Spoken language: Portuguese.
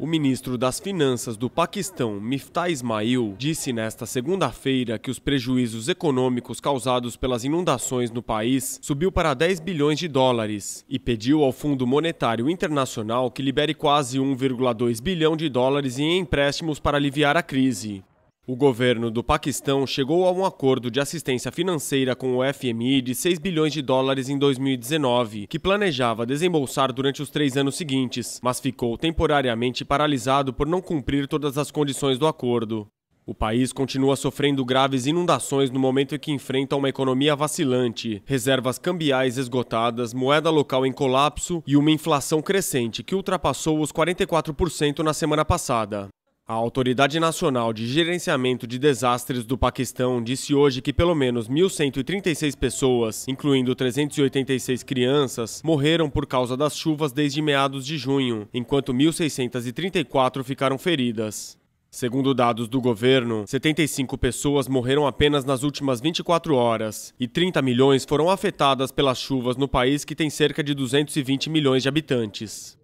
O ministro das Finanças do Paquistão, Miftah Ismail, disse nesta segunda-feira que os prejuízos econômicos causados pelas inundações no país subiu para 10 bilhões de dólares e pediu ao Fundo Monetário Internacional que libere quase 1,2 bilhão de dólares em empréstimos para aliviar a crise. O governo do Paquistão chegou a um acordo de assistência financeira com o FMI de 6 bilhões de dólares em 2019, que planejava desembolsar durante os três anos seguintes, mas ficou temporariamente paralisado por não cumprir todas as condições do acordo. O país continua sofrendo graves inundações no momento em que enfrenta uma economia vacilante, reservas cambiais esgotadas, moeda local em colapso e uma inflação crescente que ultrapassou os 44% na semana passada. A Autoridade Nacional de Gerenciamento de Desastres do Paquistão disse hoje que pelo menos 1.136 pessoas, incluindo 386 crianças, morreram por causa das chuvas desde meados de junho, enquanto 1.634 ficaram feridas. Segundo dados do governo, 75 pessoas morreram apenas nas últimas 24 horas e 30 milhões foram afetadas pelas chuvas no país que tem cerca de 220 milhões de habitantes.